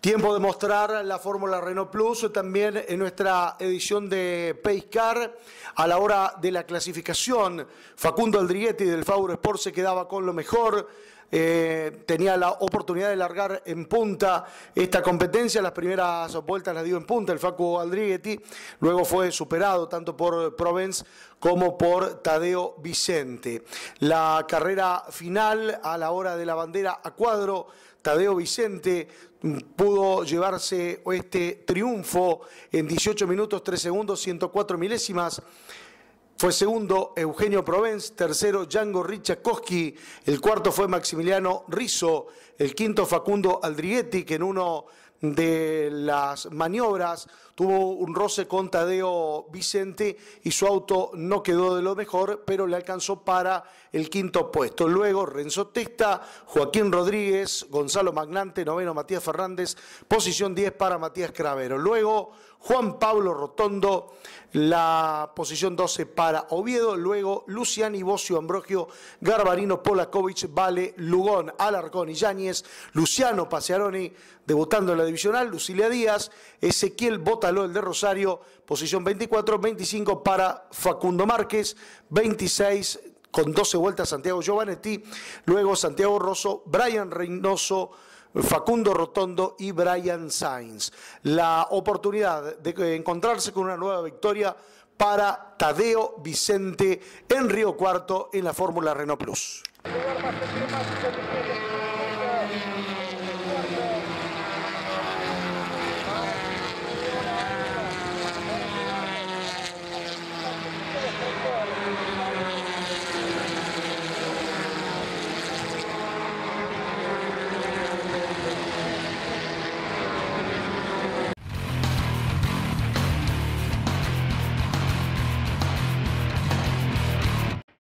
Tiempo de mostrar la Fórmula Renault Plus, también en nuestra edición de Car. a la hora de la clasificación, Facundo Aldrighetti del Fauro Sport se quedaba con lo mejor, eh, tenía la oportunidad de largar en punta esta competencia, las primeras vueltas las dio en punta el Facu Aldriguetti, luego fue superado tanto por Provence como por Tadeo Vicente. La carrera final a la hora de la bandera a cuadro Tadeo Vicente pudo llevarse este triunfo en 18 minutos, 3 segundos, 104 milésimas. Fue segundo Eugenio Provence, tercero Django Richakowski, el cuarto fue Maximiliano Rizzo, el quinto Facundo Aldrighetti, que en uno de las maniobras, tuvo un roce con Tadeo Vicente y su auto no quedó de lo mejor, pero le alcanzó para el quinto puesto. Luego Renzo Testa, Joaquín Rodríguez, Gonzalo Magnante, noveno Matías Fernández, posición 10 para Matías Cravero. Luego Juan Pablo Rotondo, la posición 12 para Oviedo, luego Luciani, Bocio, Ambrogio, Garbarino, Polakovic, Vale, Lugón, Alarcón y Yáñez, Luciano Pasearoni, debutando en la divisional, Lucilia Díaz, Ezequiel Bótalo, el de Rosario, posición 24, 25 para Facundo Márquez, 26 con 12 vueltas Santiago Giovanetti, luego Santiago Rosso, Brian Reynoso, Facundo Rotondo y Brian Sainz. La oportunidad de encontrarse con una nueva victoria para Tadeo Vicente en Río Cuarto en la Fórmula Renault Plus.